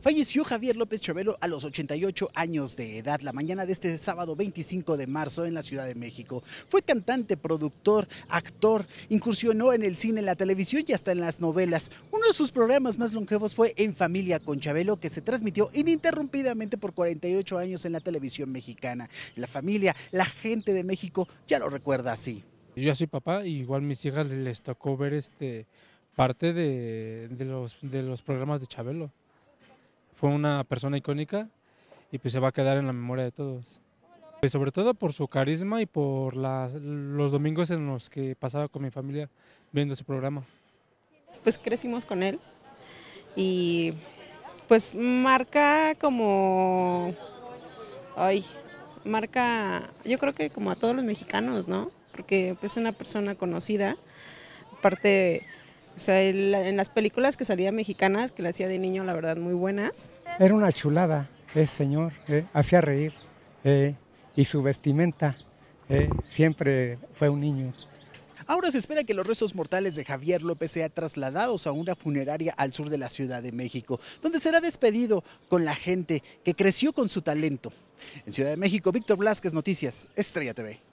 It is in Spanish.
Falleció Javier López Chabelo a los 88 años de edad la mañana de este sábado 25 de marzo en la Ciudad de México. Fue cantante, productor, actor, incursionó en el cine, la televisión y hasta en las novelas. Uno de sus programas más longevos fue En Familia con Chabelo, que se transmitió ininterrumpidamente por 48 años en la televisión mexicana. La familia, la gente de México ya lo recuerda así. Yo soy papá igual mis hijas les tocó ver este parte de, de los programas de Chabelo fue una persona icónica y pues se va a quedar en la memoria de todos. Y sobre todo por su carisma y por las, los domingos en los que pasaba con mi familia viendo su programa. Pues crecimos con él y pues marca como, ay, marca, yo creo que como a todos los mexicanos, ¿no? Porque pues, es una persona conocida, aparte o sea, en las películas que salía mexicanas, que le hacía de niño, la verdad, muy buenas. Era una chulada, ese eh, señor, eh, hacía reír. Eh, y su vestimenta siempre fue un niño. Ahora se espera que los restos mortales de Javier López sean trasladados a una funeraria al sur de la Ciudad de México, donde será despedido con la gente que creció con su talento. En Ciudad de México, Víctor Blasquez, Noticias, Estrella TV.